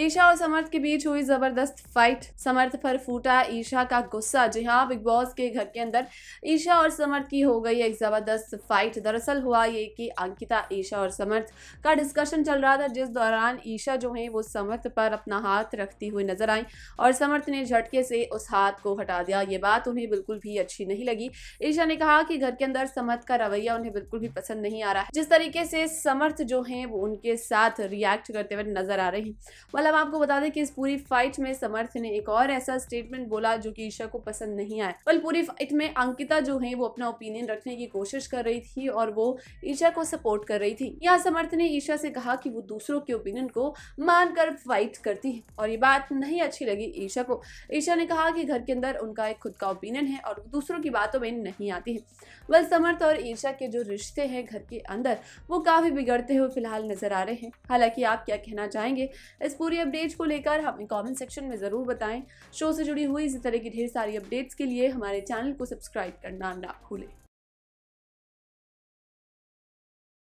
ईशा और समर्थ के बीच हुई जबरदस्त फाइट समर्थ पर फूटा ईशा का गुस्सा जी हाँ बिग बॉस के घर के अंदर ईशा और समर्थ की हो गई एक जबरदस्त फाइट दरअसल हुआ ये कि अंकिता ईशा और समर्थ का डिस्कशन चल रहा था जिस दौरान ईशा जो है वो समर्थ पर अपना हाथ रखती हुई नजर आई और समर्थ ने झटके से उस हाथ को हटा दिया ये बात उन्हें बिल्कुल भी अच्छी नहीं लगी ईशा ने कहा कि घर के अंदर समर्थ का रवैया उन्हें बिल्कुल भी पसंद नहीं आ रहा है जिस तरीके से समर्थ जो है वो उनके साथ रिएक्ट करते हुए नजर आ रहे हैं फिलहाल हम आपको बता दें कि इस पूरी फाइट में समर्थ ने एक और ऐसा स्टेटमेंट बोला जो कि ईशा को पसंद नहीं आया बल पूरी फाइट में अंकिता जो है वो अपना ओपिनियन रखने की कोशिश कर रही थी और वो ईशा को सपोर्ट कर रही थी यहाँ समर्थ ने ईशा से कहा कि वो दूसरों के ओपिनियन को मानकर फाइट करती है और ये बात नहीं अच्छी लगी ईशा को ईशा ने कहा कि घर के अंदर उनका एक खुद का ओपिनियन है और दूसरों की बातों में नहीं आती है बल समर्थ और ईशा के जो रिश्ते हैं घर के अंदर वो काफ़ी बिगड़ते हुए फिलहाल नजर आ रहे हैं हालांकि आप क्या कहना चाहेंगे इस पूरी पूरी अपडेट्स को लेकर हमें कमेंट सेक्शन में ज़रूर बताएं शो से जुड़ी हुई इसी तरह की ढेर सारी अपडेट्स के लिए हमारे चैनल को सब्सक्राइब करना ना भूलें